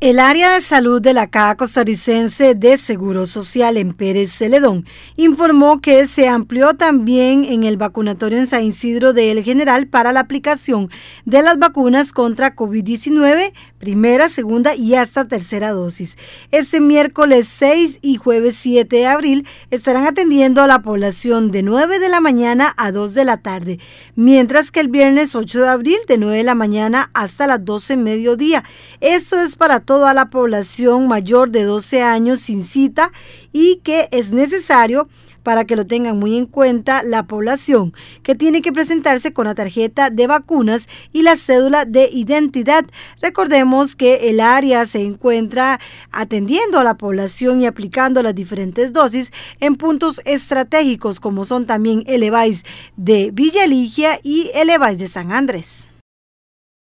El área de salud de la Caja Costarricense de Seguro Social en Pérez Celedón informó que se amplió también en el vacunatorio en San Isidro de El General para la aplicación de las vacunas contra COVID-19, primera, segunda y hasta tercera dosis. Este miércoles 6 y jueves 7 de abril estarán atendiendo a la población de 9 de la mañana a 2 de la tarde, mientras que el viernes 8 de abril de 9 de la mañana hasta las 12 mediodía. Esto es para toda la población mayor de 12 años sin cita y que es necesario para que lo tengan muy en cuenta la población, que tiene que presentarse con la tarjeta de vacunas y la cédula de identidad. Recordemos que el área se encuentra atendiendo a la población y aplicando las diferentes dosis en puntos estratégicos como son también el EVAIS de Villa Ligia y el EVAIS de San Andrés.